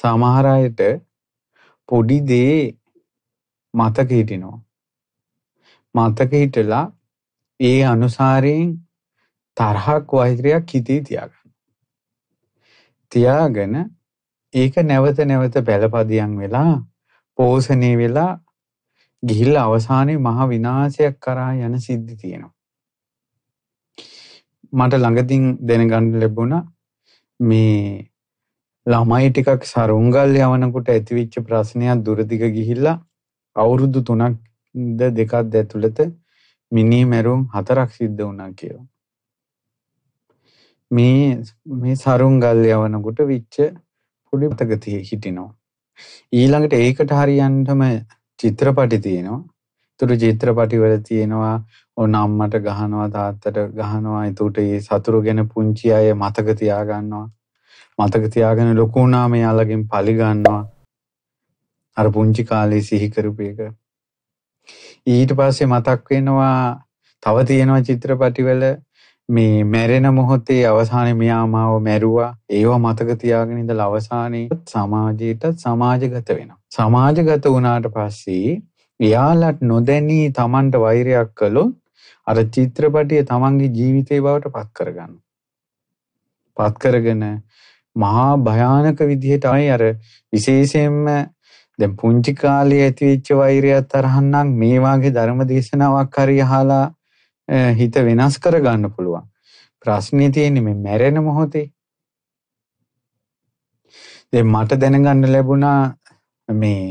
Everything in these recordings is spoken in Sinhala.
සමහර අයට පොඩි දේ මතක හිටිනවා. මතක හිටලා ඒ අනුසාරයෙන් තරහක් වෛරයක් හිතේ තියාගන්න. තියාගෙන ඒක නැවත නැවත බැලපදියන් වෙලා පෝෂණය වෙලා ගිහිල් අවසානයේ මහ විනාශයක් කරා යන සිද්ධි තියෙනවා. මට ළඟදින් දැනගන්න ලැබුණා මේ ළමයි ටිකක් සරුංගල් යවනකොට ඇතිවිච්ච ප්‍රශ්නයක් දුරදිග ගිහිල්ලා අවුරුදු තුනක් ද දෙකක් ඇතුළත මිනී මැරුම් හතරක් සිද්ධ වුණා කියෝ. මේ මේ සරුංගල් යවනකොට විච්ච පුඩි පතගතිය හිටිනෝ. ඊළඟට ඒකට හරියන්ටම චිත්‍රපටි තියෙනවා තුරු චිත්‍රපටිවල තියෙනවා ඔන්න අම්මට ගහනවා තාත්තට ගහනවා එතකොට ඒ සතුරු ගැන පුංචි අය මතක තියාගන්නවා මතක තියාගෙන ලොකු වුණා මෙයාලගෙන් පලි ගන්නවා අර පුංචි කාලේ සිහි කරපු එක ඊට පස්සේ මතක් වෙනවා තව තියෙනවා චිත්‍රපටිවල මේ මැරෙන මොහොතේ අවසානයේ මෙයා මාව මැරුවා ඒව මතක තියාගෙන ඉඳලා අවසානයේ සමාජයට සමාජගත වෙනවා සමාජගත වුණාට පස්සේ එයාලට නොදැනී Tamanට වෛරයක් කළොත් අර චිත්‍රපටිය තමන්ගේ ජීවිතේ බවට පත් කරගන්න. පත් කරගෙන මහා භයානක විදිහට තමයි අර විශේෂයෙන්ම දැන් පුංචි කාලේ ඇතිවෙච්ච වෛරයත් අරහන් නම් මේ වාගේ ධර්ම දේශනාවක් හරි අහලා හිත වෙනස් කරගන්න පුළුවන්. ප්‍රශ්නේ තියෙන්නේ මේ මැරෙන මොහොතේ. දැන් මට දැනගන්න ලැබුණා මේ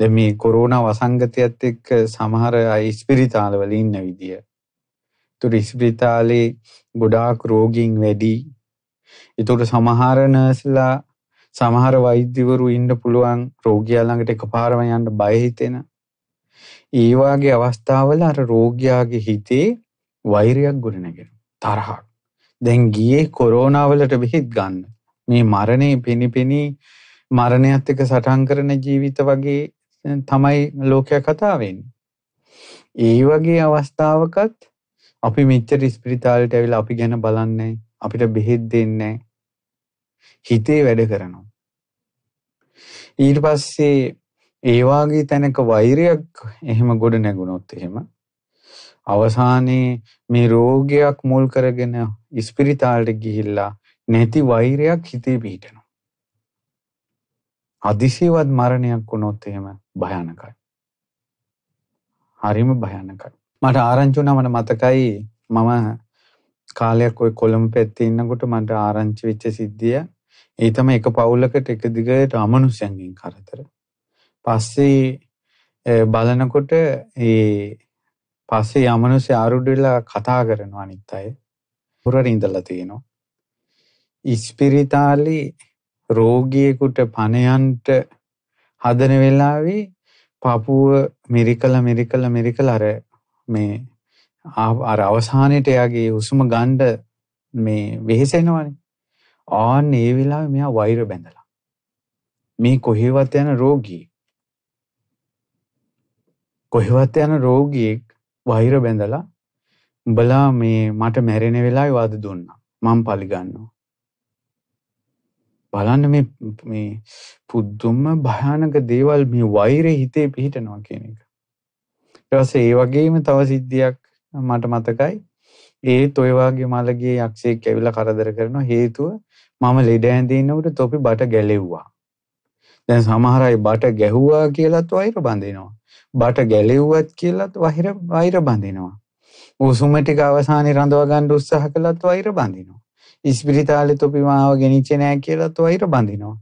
දැන් මේ කොරෝනා වසංගතයත් එක්ක සමහර අය ස්පිරිතාලවල ඉන්න විදිය. ඒතර ස්පිරිතාලේ ගොඩාක් රෝගීන් වැඩි එතකොට සමහර නර්ස්ලා සමහර වෛද්‍යවරු ඉන්න පුළුවන් රෝගියා ළඟට එකපාරම යන්න බය හිතෙන. ඒ වගේ අවස්ථාවල අර රෝගියාගේ හිතේ වෛරයක් ගොඩනැගෙනවා. තරහක්. දැන් ගියේ කොරෝනා වලට බෙහෙත් ගන්න. මේ මරණේ පිනිපිනි මරණයත් එක්ක සටන් කරන ජීවිත වගේ තමයි ලෝකයා කතා වෙන්නේ. ඒ වගේ අවස්ථාවකත් අපි මෙච්චර ඉස්පිරිතාලෙට ඇවිල්ලා අපි ගැන බලන්නේ අපිට බෙහෙත් දෙන්නේ හිතේ වැඩ කරනවා. ඊට පස්සේ ඒ වාගේ තැනක වෛරයක් එහෙම ගොඩ නැගුණොත් එහෙම අවසානයේ මේ රෝගයක් මුල් කරගෙන ඉස්පිරිතාලට ගිහිල්ලා නැති වෛරයක් හිතේ පිහිටනවා. අදිසියවත් මරණයක් වුණොත් එහෙම භයානකයි. හරිම භයානකයි. මට ආරංචි වුණා මට මතකයි මම කාලයක් ඔය කොළඹ පැත්තේ ඉන්නකොට මට ආරංචි වෙච්ච සිද්ධිය ඒ තමයි එක පවුලකට එක දිගට අමනුෂ්‍යයන්ගෙන් කරදර. පස්සේ බලනකොට ඒ පස්සේ යමනුෂ්‍ය ආරුඩ වෙලා කතා කරනවා අනිත් අය. පුරට ඉඳලා තියෙනවා. ඉස්පිරිතාලි රෝගියෙකුට පණයන්ට හදන වෙලාවේ පපුුව මිරිකල මිරිකල මිරිකල අර මේ අර අවසානයේට එයාගේ උසුම ගණ්ඩ මේ වෙහෙසෙනවනේ. ආන් ඒ වෙලාවේ මෙයා වෛර බැඳලා. මේ කොහෙවත් යන රෝගී. කොහෙවත් යන රෝගියෙක් වෛර බැඳලා උඹලා මේ මට මැරෙන වෙලාවේ වාද දුන්නා. මම පලිගන්නවා. බලන්න මේ මේ පුදුම භයානක දේවල් මේ වෛරය හිතේ පිහිටනවා කියන එක. ඊට පස්සේ ඒ වගේම තව සිද්ධියක් මට මතකයි ඒත් ඔයවාගේ මලගේ යක්ෂයෙක් ඇවිල කරදර කරන හේතුව මම ලෙඩ ඇඳන්නකට තොපි බට ගැලෙව්වා. දැන් සමහරයි බට ගැහුවා කියලත් වෛර බඳෙනවා. බට ගැලෙව්වත් කියලත් වහිර වෛර බඳෙනවා. උසුමටික අවසානය රඳවාගණ්ඩ උත්සාහ කළත් වෛර බඳිනවා. ඉස්පිරිතාලෙ තොපි මාව ගෙනනිච්චනෑ කියලත් වෛර බඳිනවා.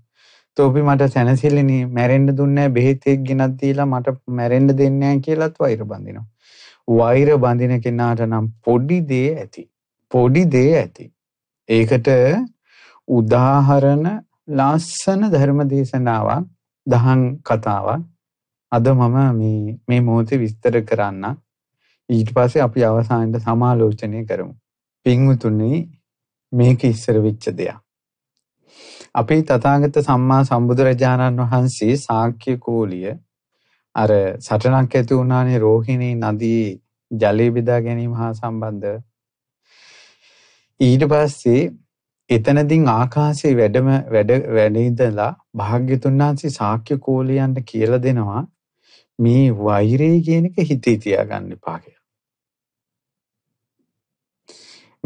තෝපි මට සැනසිල්ලනි මැරෙන්ඩ දුන්නෑ බෙහිතෙක් ගෙනත්දීලා මට මැරෙන්ඩ දෙන්නෑ කියලත් වෛර බඳිනවා. වෛර බඳින කෙනාට නම් පොඩි දේ ඇති. පොඩි දේ ඇති. ඒකට උදාහරණ ලස්සන ධර්ම දේශනාවක් දහන් කතාවක් අද මම මේ මේ මොහොතේ විස්තර කරන්න ඊට පස්සේ අපි අවසානයේ සමාලෝචනය කරමු. පින්වුතුනි මේක ඉස්සර වෙච්ච දෙයක්. අපේ තථාගත සම්මා සම්බුදුරජාණන් වහන්සේ සාක්‍ය කෝලිය අර සටනක් ඇති වුණානේ රෝහිණී නදී ජලය බෙදා ගැනීම හා සම්බන්ධ. ඊට පස්සේ එතනදින් ආකාශයේ වැඩම වැඩ වැඩඉඳලා භාග්‍යතුන් වහන්සේ ශාක්‍ය කෝලියන්ට කියලා දෙනවා මේ වෛරය කියන එක හිතේ තියාගන්න එපා කියලා.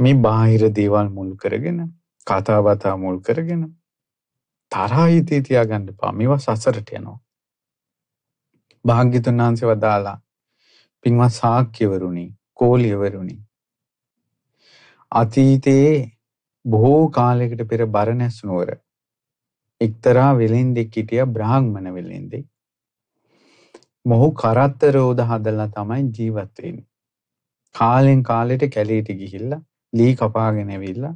මේ බාහිර දේවල් මුල් කරගෙන කතා බතා මුල් කරගෙන තරහ හිතේ තියාගන්න එපා. මේවා සසරට යනවා. භාග්‍යතුන් වහන්සේ වදාලා පින්වත් ශාක්‍යවරුනි කෝලියවරුනි අතීතයේ බොහෝ කාලයකට පෙර බරණැස් නුවර එක්තරා වෙලෙන්දෙක් හිටිය බ්‍රාහ්මණ වෙලෙන්දෙක් මොහු කරත්ත රෝද හදලා තමයි ජීවත් වෙන්නේ කාලෙන් කාලෙට කැලේට ගිහිල්ලා ලී කපාගෙන ඇවිල්ලා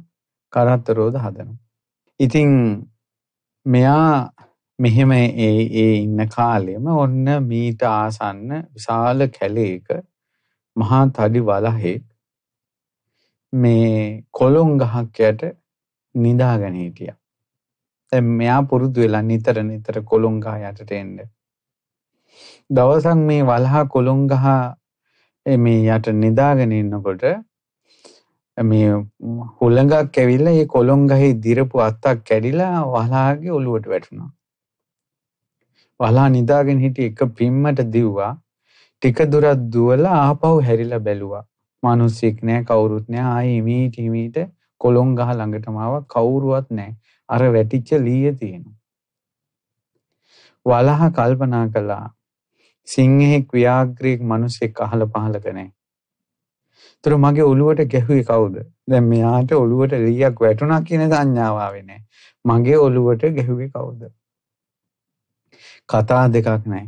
කරත්ත රෝද හදනවා ඉතින් මෙයා මෙහෙම ඒ ඒ ඉන්න කාලෙම ඔන්න මීට ආසන්න විශාල කැලේක මහා තඩි වලහෙක් මේ කොළොන් ගහක් යට නිදාගෙන හිටියා. දැන් මෙයා පුරුදු වෙලා නිතර නිතර කොළොන් ගහ යටට එන්න. දවසක් මේ වලහා කොළොන් ගහ මේ යට නිදාගෙන ඉන්නකොට මේ හුළඟක් ඇවිල්ලා ඒ කොළොන් ගහේ දිරපු අත්තක් කැඩිලා වලහාගේ ඔළුවට වැටුණා. වහලා නිදාගෙන හිටිය එක පිම්මට දිව්වා. ටික දුරක් දුවලා ආපහු හැරිලා බැලුවා. මිනිස්සෙක් නෑ කවුරුත් නෑ ආයේ ඉමීට ඉමීට කොළොන් ගහ ළඟටම ආවා කවුරුවත් නෑ. අර වැටිච්ච ලීය තියෙනවා. වලහ කල්පනා කළා. සිංහෙක් ව්‍යාග්‍රීක් මිනිස්සෙක් අහල පහලක නෑ. තොර මගේ ඔළුවට ගැහුවේ කවුද? දැන් මෙයාට ඔළුවට ලීයක් වැටුණා කියන සංඥාව ආවේ නැහැ. මගේ ඔළුවට ගැහුවේ කවුද? කතා දෙකක් නෑ.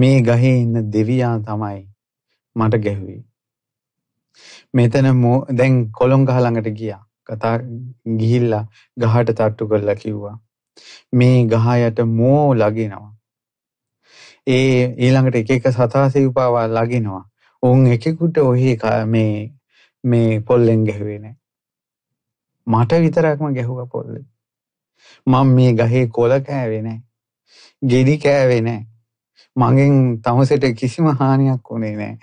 මේ ගහේ ඉන්න දෙවියා තමයි මට ගැහුවේ. මෙතන දැන් කොළොන් ගහ ළඟට ගියා. කතා ගිහිල්ලා ගහට තට්ටු කරලා කිව්වා. මේ ගහයට මෝ ලගෙනවා. ඒ ඊළඟට එක එක සතා සිව්පාවා ලගෙනවා. ඔවුන් එකෙකුට ඔහි මේ මේ පොල්ලෙන් ගැහුවේ නෑ. මට විතරක්ම ගැහුවා පොල්ලෙන්. මම මේ ගහේ කොළ කෑවේ නෑ. ගෙඩි කෑවේ නෑ. මගෙන් තමුසෙට කිසිම හානියක් වුණේ නෑ.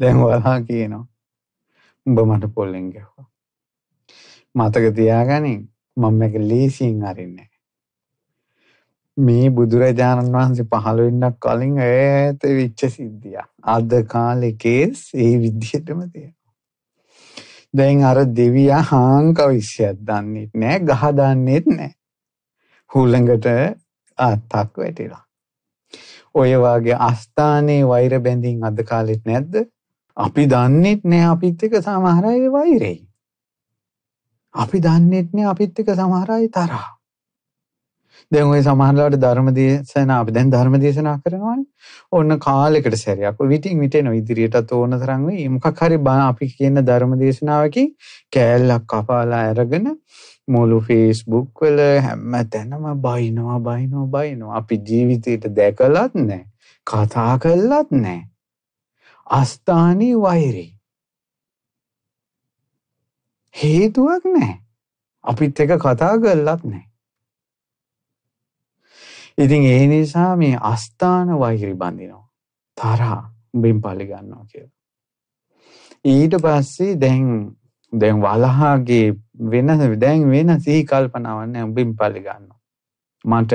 දැන් වරහා කියනවා. උඹ මට පොල්ලෙන් ගැහුවා. මතක තියාගනින් මම මේක ලීසියෙන් අරින්නේ මේ බුදුරජාණන් වහන්සේ පහළ වෙන්නක් කලින් ඈත වෙච්ච සිද්ධියක්. අද කාලේ කේස් ඒ විදිහටම තියෙනවා. දැන් අර දෙවියා හාංක විශ්යක් දන්නේත් නෑ, ගහ දන්නේත් නෑ. හුළඟට තාත්තාක් වැටිලා. ඔය වගේ අස්ථානේ වෛර බැඳීම් අද කාලෙත් නැද්ද? අපි දන්නේත් නැහැ අපිත් එක්ක සමහර අය වෛරෙයි. අපි දන්නේත් නැහැ අපිත් එක්ක සමහර අය තරහ. දැන් ওই සමහරවට ධර්ම දේශනා අපි දැන් ධර්ම දේශනා කරනවානේ. ඔන්න කාලයකට සැරයක්. ඔය විටින් විට එන ඉදිරියටත් ඕන තරම් වෙයි. මොකක් හරි අපි කියන ධර්ම දේශනාවකින් කෑල්ලක් කපාලා අරගෙන මුළු ෆේස්බුක් වල හැම්ම තැනම බයිනවා බයිනෝ බයිනෝ අපි ජීවිතයට දැකලත් නෑ කතා කල්ලත් නෑ අස්ථානී වෛරී හේතුවක් නෑ අපිත් එක කතා කල්ලත් නෑ ඉතින් ඒ නිසා මේ අස්ථාන වෛරි බඳිනවා තරහා බිම් පලිගන්නවා කියලා ඊට පස්සේ දැන් දැන් වලහාගේ වෙනස දැන් වෙන සිහි කල්පනාවන්න උඹින් පලිගන්න. මට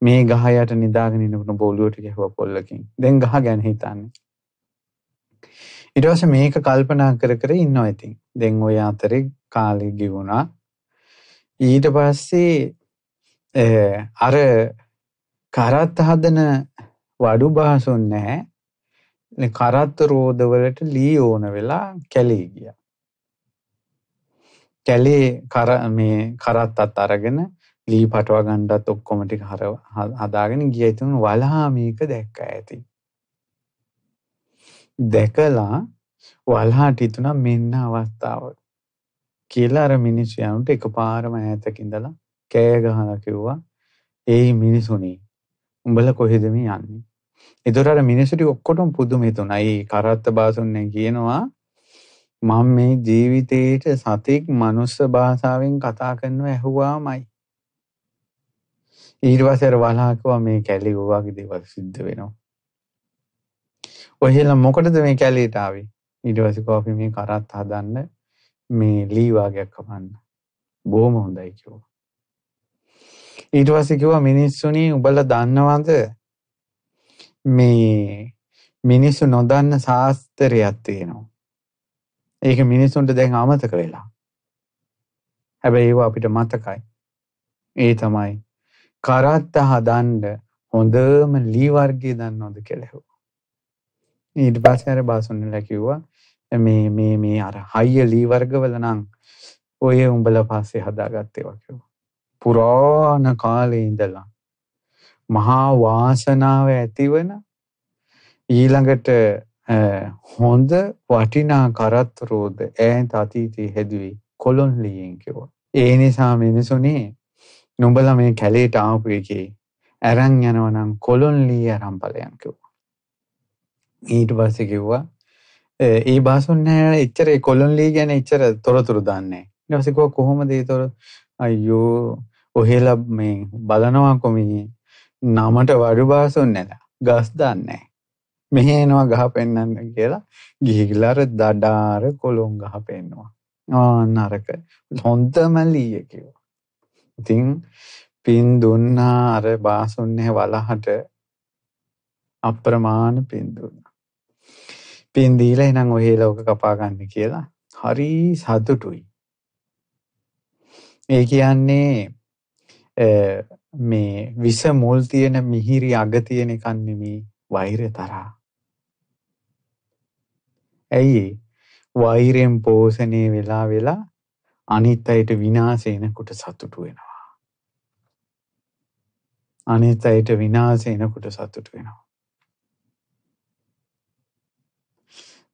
මේ ගහයට නිදාගෙනනකට බෝලුවට ගැහව පොල්ලකින් දැන් ගහ ගැන හිතන්නේ. ඉටවස මේක කල්පනා කර කර ඉන්න ඇතින් දෙං ඔය අතරෙ කාලෙ ගිවුණා ඊට පස්සේ අර කරත්ත හදන වඩු බහසුන් නැහැ කරත්ත රෝධවලට ලී ඕන වෙලා කැලේ ගියා කැලේ කර මේ කරත්තත් අරගෙන ලී පටවා ගණ්ඩත් ඔක්කොමටි හර හදාගෙන ගිය තුන් වලහා මේක දැක්ක ඇති. දැකලා වල්හාට ඉතුන මෙන්න අවස්ථාව කියලා අර මිනිස්යනුට එක පාරම ඇතකින්දලා කෑගහල කිව්වා ඒ මිනිසුනී උඹල කොහෙදම යන්නේ. එදොරට මිනිසුටි ඔක්කොටම පුදුම හිතුනයි කරත්ත බාසුන්න කියනවා මම මේ ජීවිතේට සතෙක් මනුස්ස භාෂාවෙන් කතා කරනවා ඇහුවාමයි. ඊට පස්සේ අර වලහකුවා මේ කැලේ වගේ දේවල් සිද්ධ වෙනවා. ඔහෙලා මොකටද මේ කැලේට ආවේ? ඊට පස්සේ කෝපි මේ කරත් හදන්න මේ ලී වාගයක් කපන්න. බොහොම හොඳයි කිව්වා. ඊට පස්සේ කිව්වා මිනිස්සුනි උඹලා දන්නවද මේ මිනිස්සු නොදන්න ශාස්ත්‍රයක් තියෙනවා. ඒක මිනිසුන්ට දැන් අමතක වෙලා. හැබැයි ඒවා අපිට මතකයි. ඒ තමයි කරත්ත හදන්න හොඳම ලී වර්ගය දන්නවද කියලා ඇහුවා. ඊට පස්සේ අර බාසුන්නලා කිව්වා මේ මේ මේ අර හයිය ලී වර්ගවල නම් ඔය උඹලා පස්සේ හදාගත්තේ වගේ. පුරාණ කාලේ ඉඳලා මහා වාසනාව ඇතිවන ඊළඟට හොඳ වටිනා කරත්තරෝද ඈත අතීතයේ හැදුවේ කොළොන්ලියෙන් කිව්වා. ඒ නිසා මිනිසුනේ නුඹලා මේ කැලේට ආපු එකේ අරන් යනවා නම් කොළොන්ලිය අරන් බලයන් කිව්වා. ඊට පස්සේ කිව්වා ඒ බාසුන් නෑ එච්චර කොළොන්ලිය ගැන එච්චර තොරතුරු දන්නේ නෑ. ඊට පස්සේ කිව්වා කොහොමද ඒ තොර අයියෝ ඔහෙලා මේ බලනවා කොමී නමට වඩු බාසුන් නැලා ගස් දන්නේ මෙහේ එනවා ගහ පෙන්වන්න කියලා ගිහිල්ලා අර දඩාර කොළොන් ගහ පෙන්නවා. ආ නරක. හොඳම ලීය කිව්වා. ඉතින් පින් දුන්නා අර බාසුන්නේ වලහට අප්‍රමාණ පින් දුන්නා. පින් දීලා එනං ඔහේ ලෝක කපා ගන්න කියලා හරි සතුටුයි. ඒ කියන්නේ මේ විස මුල් තියෙන මිහිරි අග තියෙන එකක් නෙමේ වෛර තරහා. ඇයි ඒ? වෛරයෙන් පෝෂණය වෙලා වෙලා අනිත් අයට විනාශේනකොට සතුටු වෙනවා. අනිත් අයට විනාශේනකොට සතුටු වෙනවා.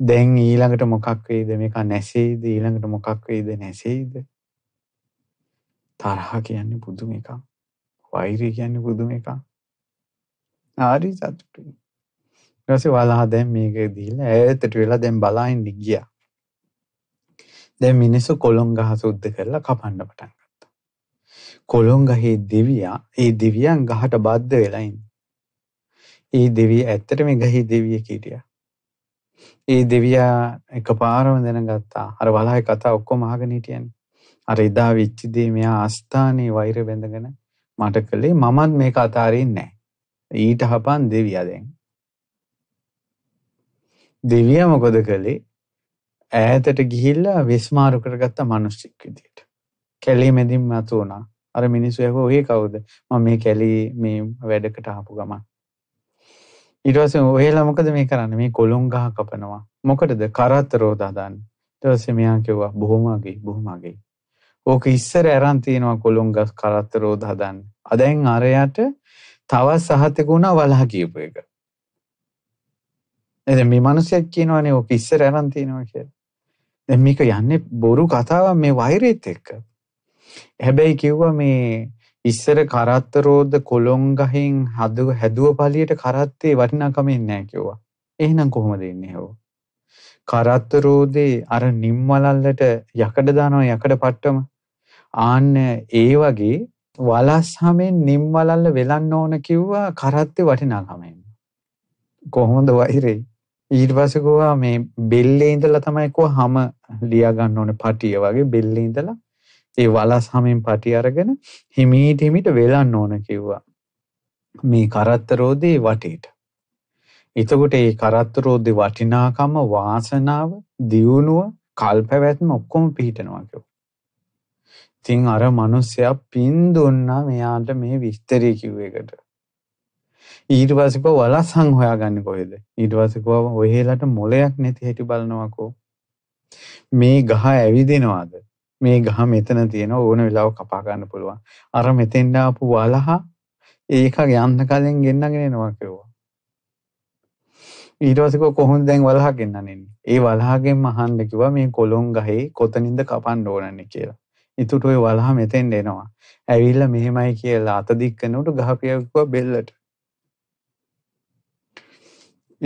දැන් ඊළඟට මොකක් වෙයිද මේක නැසෙයිද ඊළඟට මොකක් වෙයිද නැසෙයිද තරහ කියන්නේ පුදුම එකක් වෛරය කියන්නේ පුදුම එකක් ආරි සතුටුයි ඊට පස්සේ ඔයාලා දැන් මේක දීලා ඈතට වෙලා දැන් බලා ඉන්න ගියා. දැන් මිනිස්සු කොළොන් ගහ සුද්ධ කරලා කපන්න පටන් ගත්තා. කොළොන් ගහේ දෙවියා ඒ දෙවියන් ගහට බද්ධ වෙලා ඉන්නේ. ඒ දෙවිය ඇත්තට මේ ගහේ දෙවියෙක් හිටියා. ඒ දෙවියා එකපාරම දැනගත්තා. අර වලාහේ කතා ඔක්කොම අහගෙන හිටියනේ. අර එදා වෙච්ච දේ මෙයා ආස්ථානේ වෛර බැඳගෙන මට කළේ මමත් මේක අතාරින්නේ නැහැ. ඊට හපන් දෙවියා දැන්. දෙවියා මොකද කළේ? ඈතට ගිහිල්ලා විස්මාරු කරගත්ත මිනිස්සෙක් විදියට. කැලේ මැදින් මතු වුණා. අර මිනිස්සු ඇහුවා ඔය කවුද? මම මේ කැලේ මේ වැඩකට ආපු ගමන්. ඊට පස්සේ ඔයලා මොකද මේ කරන්නේ? මේ කොළොන් ගහ කපනවා. මොකටද? කරතරෝද හදන්නේ. ඊට පස්සේ මෙයා කිව්වා බොහොම අගෙයි බොහොම අගෙයි. ඕක ඉස්සර ඇරන් තියෙනවා කොළොන් ගස් කරතරෝද හදන්නේ. අදැන් අරයට තවත් සහතෙකුණා වලහ කියපු එක. දැන් මේ මිනිස්සෙක් කියනවානේ ඔක ඉස්සර අරන් තිනවා කියලා. දැන් මේක යන්නේ බොරු කතාවක් මේ වෛරයත් එක්ක. හැබැයි කිව්වා මේ ඉස්සර කරත්ත රෝද කොළොන් ගහෙන් හදුව හැදුව පළියට කරත්තේ වටිනාකම ඉන්නේ නැහැ කිව්වා. එහෙනම් කොහොමද ඉන්නේ හො? කරත්ත රෝදේ අර නිම්වලල්ලට යකඩ දානවා යකඩ පට්ටම. ආන්න ඒ වගේ වලස් හැමෙන් නිම්වලල්ල වෙලන්න ඕන කිව්වා කරත්තේ වටිනාකම ඉන්නේ. කොහොමද වෛරේ? ඊට පස්සේ ගෝවා මේ බෙල්ලේ ඉඳලා තමයි කෝ හැම ලියා ගන්න ඕනේ පටිය වගේ බෙල්ලේ ඉඳලා ඒ වලස් හැමෙන් පටි අරගෙන හිමීට හිමීට වෙලන්න ඕන කිව්වා. මේ කරත්තරෝදේ වටේට. එතකොට ඒ කරත්තරෝදේ වටිනාකම වාසනාව දියුණුව කල්පැවැත්ම ඔක්කොම පිහිටනවා කිව්වා. ඉතින් අර මිනිස්සයා පින් දුන්නා මෙයාට මේ විස්තරය කිව්ව එකට. ඊට පස්සේ වලස්සන් හොයාගන්නේ කොහෙද? ඊට පස්සේ කොහොම ඔහෙලට මොලයක් නැති හැටි බලනවාකෝ. මේ ගහ ඇවිදිනවාද? මේ ගහ මෙතන තියෙන ඕන වෙලාව කපා ගන්න පුළුවන්. අර මෙතෙන් ආපු වලහ ඒක යන්න කලින් ගෙන්නගෙන එනවා කිව්වා. ඊට පස්සේ කොහොමද දැන් වලහ ගෙන්නන්නේ? ඒ වලහගෙන් මහන්න කිව්වා මේ කොළොන් ගහේ කොතනින්ද කපන්න ඕනන්නේ කියලා. ඉතුට ඔය වලහ මෙතෙන් එනවා. ඇවිල්ලා මෙහෙමයි කියලා අත දික්කනට ගහපියකුව බෙල්ලට.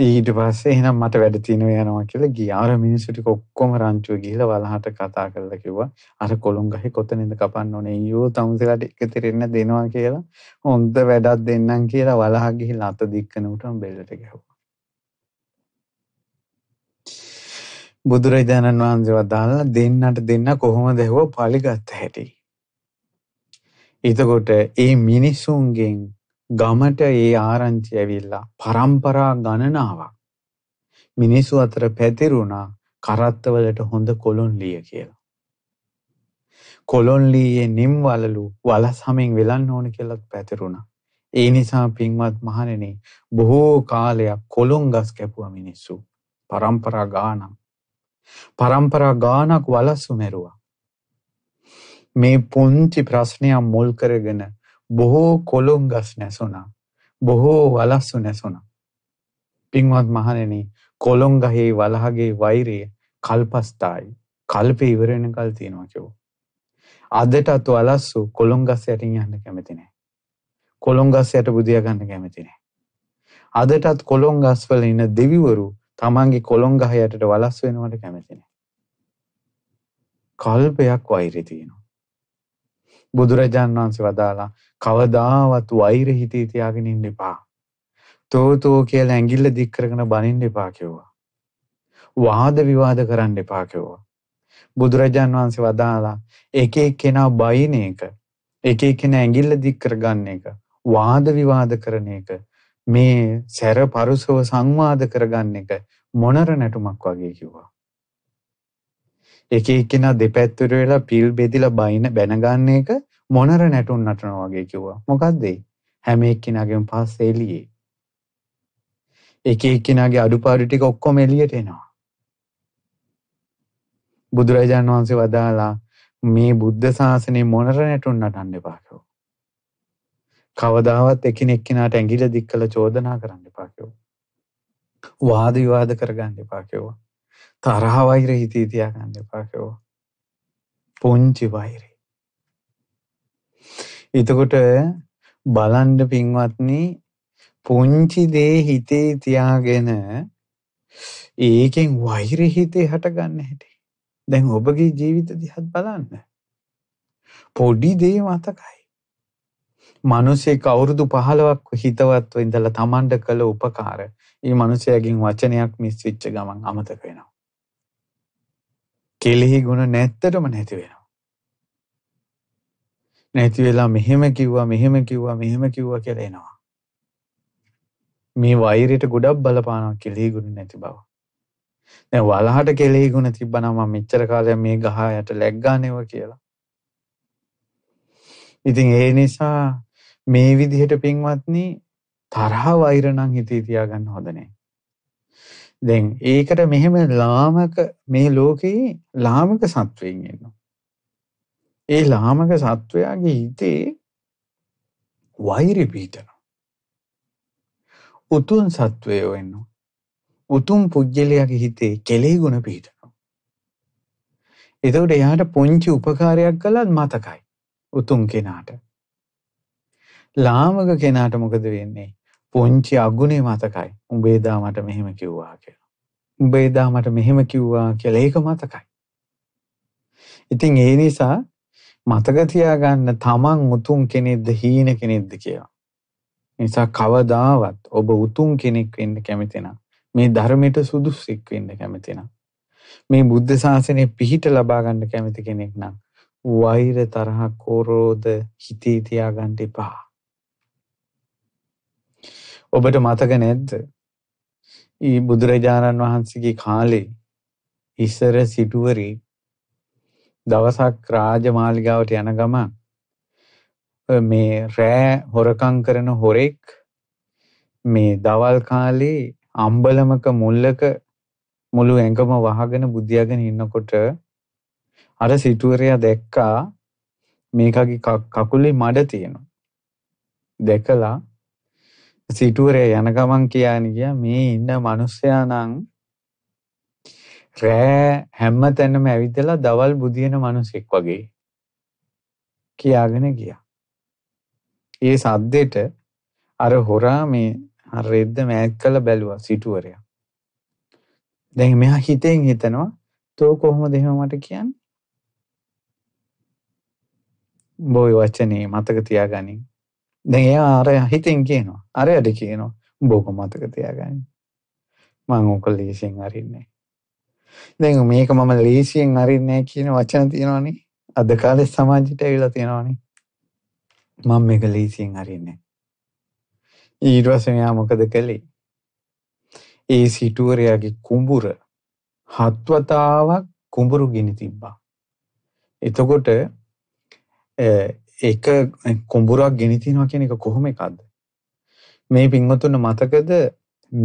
ඊට පස්සේ එහෙනම් මට වැඩ තියෙනවා යනවා කියලා ගියා. අර මිනිස්සු ටික ඔක්කොම රංචුව ගිහිලා වලහට කතා කරලා කිව්වා අර කොළොංගහේ කොතනින්ද කපන්න ඕනේ අයියෝ තමුසෙලාට එකතිරෙන්න දෙනවා කියලා. හොඳ වැඩක් දෙන්නම් කියලා වලහ ගිහිලා අත දික්කන උටම බෙල්ලට ගැහුවා. බුදුරජාණන් වහන්සේ වදාලා දෙන්නට දෙන්න කොහොමද හෙව පලිගත් හැටි. එතකොට ඒ මිනිසුන්ගෙන් ගමට ඒ ආරංචි ඇවිල්ලා පරම්පරා ගණනාවක් මිනිස්සු අතර පැතිරුණා කරත්තවලට හොඳ කොළොන්ලිය කියලා. කොළොන්ලීයේ නිම්වලලු වලස් හමෙන් වෙලන්න ඕන කියලත් පැතිරුණා. ඒ නිසා පින්වත් මහණෙනි බොහෝ කාලයක් කොළොන් ගස් කැපුවා මිනිස්සු. පරම්පරා ගානක්. පරම්පරා ගානක් වලස්සු මෙරුවා. මේ පුංචි ප්‍රශ්නයක් මුල් කරගෙන බොහෝ කොළොංගස් නැසුනා. බොහෝ වලස්සු නැසුනා. පින්වත් මහණෙනි කොළොංගහේ වලහගේ වෛරය කල්පස්ථායි. කල්පේ ඉවර වෙනකල් තියෙනවා කියෝ. අදටත් වලස්සු කොළොංගස් යටින් යන්න කැමති නැහැ. කොළොංගස් යට බුදියා ගන්න කැමති නැහැ. අදටත් කොළොංගස් වල ඉන දෙවිවරු තමන්ගේ කොළොංගහ යටට වලස් වෙනවට කැමති නැහැ. කල්පයක් වෛරය තියෙනවා. බුදුරජාන් වහන්සේ වදාලා කවදාවත් වෛර හිතේ තියාගෙන ඉන්න එපා. තෝතෝ කියලා ඇඟිල්ල දික් කරගෙන බනින්න එපා කිව්වා. වාද විවාද කරන්න එපා කිව්වා. බුදුරජාන් වහන්සේ වදාලා එක එක්කෙනා බයින එක එක එක්කෙනා ඇඟිල්ල දික් කරගන්න එක වාද විවාද කරන එක මේ සැර පරුසව සංවාද කරගන්න එක මොනර නැටුමක් වගේ කිව්වා. එක එක්කෙන දෙපැත්තර වෙලා පිල් බෙදිලා බයින බැනගන්න එක මොනර නැටුන් නටන වගේ කිව්වා මොකක්දේ හැම එක්කෙනගෙන් පස් එලියේ එක එක්කෙනගේ අඩුපාඩුටික ඔක්කොම එලියට එනවා බුදුරජාණන් වහන්සේ වදාලා මේ බුද්ධ ශාසනය මොනර නැටුන් නටන්න එපාකෝ කවදාවත් එකනෙක් කෙනාට ඇගිල දික් කළ චෝදනා කරන්න එපාකෝ. වාද විවාද කරගන්න එපාකෙවා. තරහ වෛර හිතේ තියාගන්න එපා කිව්වා. පුංචි වෛරේ. එතකොට බලන්න පින්වත්නි පුංචි දේ හිතේ තියාගෙන ඒකෙන් වෛර හිතේ හටගන්න හැටි. දැන් ඔබගේ ජීවිත දිහත් බලන්න. පොඩි දේ මතකයි. මනුසේ කවුරුදු පහළවක් හිතවත්ව ඉඳලා තමන්ට කළ උපකාර ඒ මනුසයගෙන් වචනයක් මිස්විච්ච ගමන් අමතක වෙනවා. කෙලෙහි ගුණ නැත්තටම නැති වෙනවා. නැති වෙලා මෙහෙම කිව්වා මෙහෙම කිව්වා මෙහෙම කිව්වා කියලා එනවා. මේ වෛරයට ගොඩක් බලපානවා කෙලෙහි ගුණ නැති බව. දැන් වලහට කෙලෙහි ගුණ තිබ්බනම් මම මෙච්චර කාලයක් මේ ගහ යට läග්ගානේව කියලා. ඉතින් ඒ නිසා මේ විදිහට පින්වත්නි තරහ වෛර නම් හිතේ තියාගන්න හොඳ නැහැ. දැන් ඒකට මෙහෙම ලාමක මේ ලෝකයේ ලාමක සත්වයෙන් ඉන්නවා. ඒ ලාමක සත්වයාගේ හිතේ වෛරි පිහිටනවා. උතුම් සත්වයෝ ඉන්නවා. උතුම් පුජ්‍යලයාගේ හිතේ කෙලෙහි ගුණ පිහිටනවා. එතකොට එයාට පුංචි උපකාරයක් කළත් මතකයි. උතුම් කෙනාට. ලාමක කෙනාට මොකද වෙන්නේ? පුංචි අගුණේ මතකයි. උඹේ දා මට මෙහෙම කිව්වා කියලා. උඹේ දා මට මෙහෙම කිව්වා කියලා ඒක මතකයි. ඉතින් ඒ නිසා මතක තියාගන්න තමන් උතුම් කෙනෙක්ද හීන කෙනෙක්ද කියලා. නිසා කවදාවත් ඔබ උතුම් කෙනෙක් වෙන්න කැමති නම් මේ ධර්මයට සුදුස්සෙක් වෙන්න කැමති නම් මේ බුද්ධ ශාසනය පිහිට ලබා ගන්න කැමති කෙනෙක් නම් වෛර තරහ කෝරෝද හිතේ තියාගන්න එපා. ඔබට මතක නැද්ද? ඊ බුදුරජාණන් වහන්සේගේ කාලේ ඉස්සර සිටුවරේ දවසක් රාජමාලිගාවට යන ගමන් මේ රෑ හොරකම් කරන හොරෙක් මේ දවල් කාලේ අම්බලමක මුල්ලක මුළු ඇඟම වහගෙන බුදියාගෙන ඉන්නකොට අර සිටුවරයා දැක්කා මේකගේ කකුලේ මඩ තියෙනවා. දැකලා සිටුවරේ යන ගමන් කියාන ගියා මේ ඉන්න මිනිස්සයා නම් රෑ හැම තැනම ඇවිදලා දවල් බුදියන මිනිසෙක් වගේ කියාගෙන ගියා. ඒ සද්දෙට අර හොරා මේ අර රෙද්ද මෑත් කළ බැලුවා සිටුවරයා. දැන් මෙයා හිතෙන් හිතනවා තෝ කොහොමද එහෙම මට කියන්නේ? බොයි වචනේ මතක තියාගනින්. දැන් එයා අර හිතෙන් කියනවා. අරයට කියනවා. උඹ ඔක මතක තියාගන්න. මම ඔක ලේසියෙන් අරින්නේ. දැන් මේක මම ලේසියෙන් අරින්නේ කියන වචන තියෙනවනේ. අද කාලේ සමාජයට ඇවිල්ලා තියෙනවනේ. මම මේක ලේසියෙන් අරින්නේ. ඊට පස්සේ මෙයා මොකද කළේ? ඒ සිටුවරයාගේ කුඹුර හත්වතාවක් කුඹුරු ගිනි තිබ්බා. එතකොට ඒක කුඹුරක් ගෙනතිනවා කියන එක කොහොම එකක්ද මේ පින්වතුන්න මතකද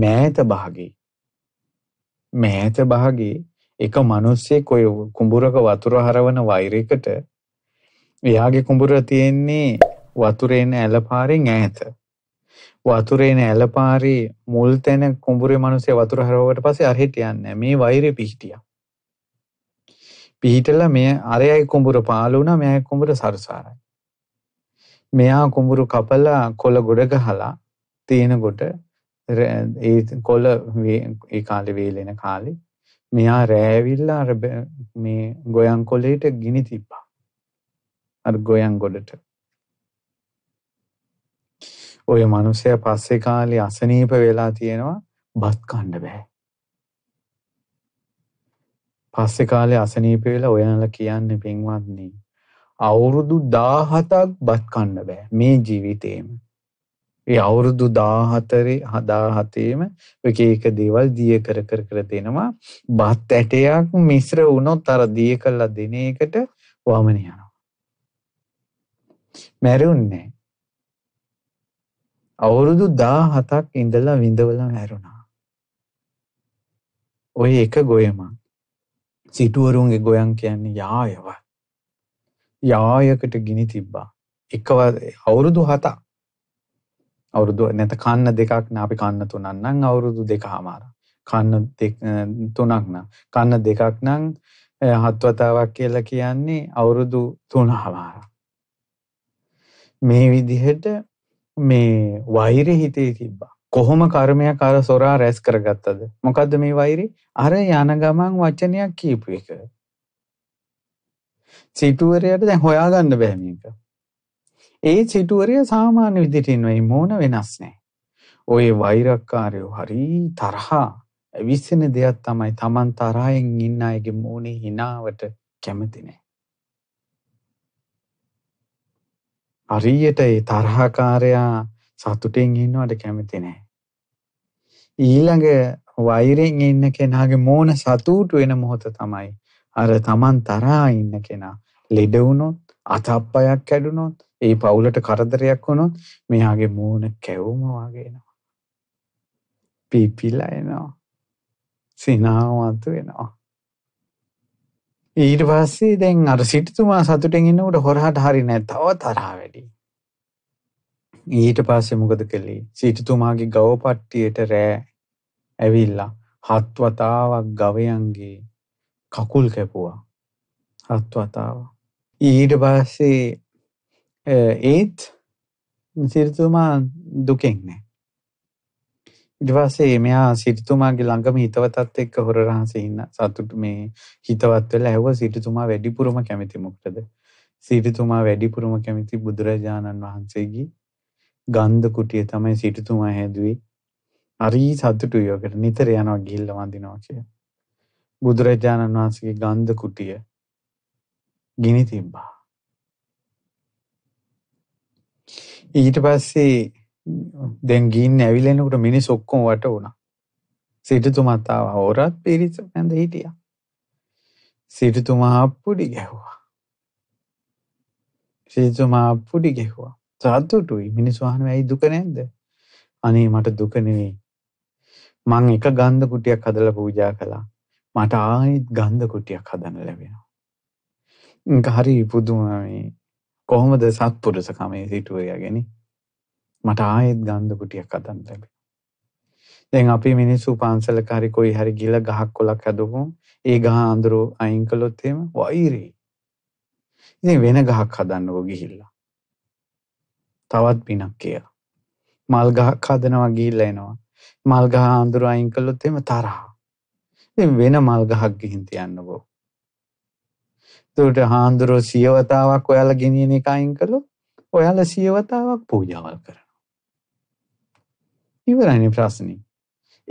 මෑත භාගේ මෑත භාගේ එක මිනිස්සෙක් ඔය කුඹුරක වතුර හරවන වෛරයකට එයාගේ කුඹුර තියෙන්නේ වතුරේන ඇලපාරෙන් ඈත වතුරේන ඇලපාරේ මුල් තැන කුඹුරේ මිනිස්සේ වතුර හරවකට පස්සේ අරහෙට යන්නේ මේ වෛරේ පිහිටියා. පිහිටලා මේ අරයයි කුඹුර පාළු වුණා මෙයයි කුඹුර සරසාරයි. මෙයා කුඹුරු කපලා කොළ ගොඩ ගහලා තේනකොට ඒ කොළ ඒ කාලේ වේලෙන කාලේ මෙයා රෑවිල්ලා අර මේ ගොයන් කොළේට ගිනි තිබ්බා. අර ගොයන් ගොඩට. ඔය මිනිස්සයා පස්සේ කාලේ අසනීප වෙලා තියෙනවා බත් කන්න බෑ. පස්සේ කාලේ අසනීප වෙලා ඔයාලා කියන්නේ පින්වත්නි අවුරුදු දාහතක් බත් කන්න බෑ මේ ජීවිතේම. ඒ අවුරුදු දාහතරේ හදාහතේම එක එක දේවල් දිය කර කර කර දෙෙනවා බත් ඇටයක් මිශ්‍ර වුණොත් අර දිය කල්ලා දෙන එකට වමන යනවා. මැරුන්නේ. අවුරුදු දාහතක් ඉඳලා විඳවල මැරුණා. ඔය එක ගොයමක් සිටුවරුන්ගේ ගොයන් කියන්නේ යායවා. යායකට ගිනි තිබ්බා. එකව අවුරුදු හතා. අවුරුදු නැත කන්න දෙකක් න අපි කන්න තුනක් නම් අවුරුදු දෙක හමාර. කන්න තුනක් නම් කන්න දෙකක් නම් හත්වතාවක් කියලා කියන්නේ අවුරුදු තුන හමාර. මේ විදිහට මේ වෛරය හිතේ තිබ්බා. කොහොම කර්මයක් අර සොරා රැස් කරගත්තද. මොකක්ද මේ වෛරි අර යන ගමන් වචනයක් කීපු එක. සිටුවරයට දැන් හොයාගන්න බෑ මේක. ඒ සිටුවරය සාමාන්‍ය විදිහට ඉන්නවා. ඒ මොන වෙනස් නැහැ. ඔය වෛරක්කාරයෝ හරි තරහා විස්සෙන දෙයක් තමයි Taman තරහෙන් ඉන්න අයගේ මූණේ hinaවට කැමති නැහැ. හරියට ඒ තරහකාරයා සතුටෙන් ඉන්නවට කැමති නැහැ. ඊළඟ වෛරයෙන් ඉන්න කෙනාගේ මෝන සතුටු වෙන මොහොත තමයි අර Taman තරහා ඉන්න කෙනා ලෙඩ වුණොත් අතප්පයක් කැඩුනොත් ඒ පවුලට කරදරයක් වුණොත් මෙයාගේ මූණ කැවුම වගේ එනවා. පිපිලා එනවා. සිනාවතු වෙනවා. ඊට පස්සේ දැන් අර සිටුතුමා සතුටෙන් ඉන්නකොට හොරහට හරි නැහැ තව තරහ වැඩි. ඊට පස්සේ මොකද කළේ? සිටුතුමාගේ ගව පට්ටියට රෑ ඇවිල්ලා හත් වතාවක් ගවයන්ගේ කකුල් කැපුවා හත් වතාව. ඊට පස්සේ ඒත් සිරිතුමා දුකෙන් නෑ. ඉඩවාසේ මෙයා සිරිතුමාගේ ළඟම හිතවතත් එක්ක හොර රහස ඉන්න සතුට මේ හිතවත් වෙලා ඇහුව සිරිතුමා වැඩිපුරම කැමති මොකටද? සිරිතුමා වැඩිපුරම කැමති බුදුරජාණන් වහන්සේගේ ගන්ධ කුටිය තමයි සිරිතුමා හැදුවේ. හරි සතුටුයි ඔකට නිතර යනවා ගිහිල්ලා වඳිනවා කියලා. බුදුරජාණන් වහන්සේගේ ගන්ධ කුටිය ගිනි තිබ්බා. ඊට පස්සේ දැන් ගින්න ඇවිලෙනකොට මිනිස් ඔක්කොම වට වුණා. සිටුතුමත් ආවා හොරත් පිරිස නැඳ හිටියා. සිටුතුමා පුඩි ගැහුවා. සිටුතුමා පුඩි ගැහුවා. සතුටුයි මිනිස්සු අහනවා ඇයි දුක නැද්ද? අනේ මට දුක නෙවෙයි. මං එක ගන්ධ කුටියක් හදලා පූජා කළා. මට ආයෙත් ගන්ධ කුටියක් හදන්න ලැබෙනවා. ඒක හරි පුදුම මේ කොහොමද සත්පුරුෂකමේ සිටුවයගෙන මට ආයෙත් ගන්ධ කුටියක් හදන්න ලැබෙනවා. දැන් අපි මිනිස්සු පන්සලක හරි කොයි හරි ගිහලා ගහක් කොලක් හදපුවම ඒ ගහ අඳුර අයින් කළොත් එහෙම වෛරී. ඉතින් වෙන ගහක් හදන්නකෝ ගිහිල්ලා. තවත් පිනක් කියලා. මල් ගහක් හදනවා ගිහිල්ලා එනවා. මල් ගහ අඳුර අයින් කළොත් එහෙම තරහා. ඉතින් වෙන මල් ගහක් ගිහින් තියන්නකෝ. එතකොට හාඳුරෝ සියවතාවක් ඔයාලා ගෙනියන එක අයින් කළොත් ඔයාලා සියවතාවක් පූජාවල් කරනවා. ඉවරයිනේ ප්‍රශ්නේ.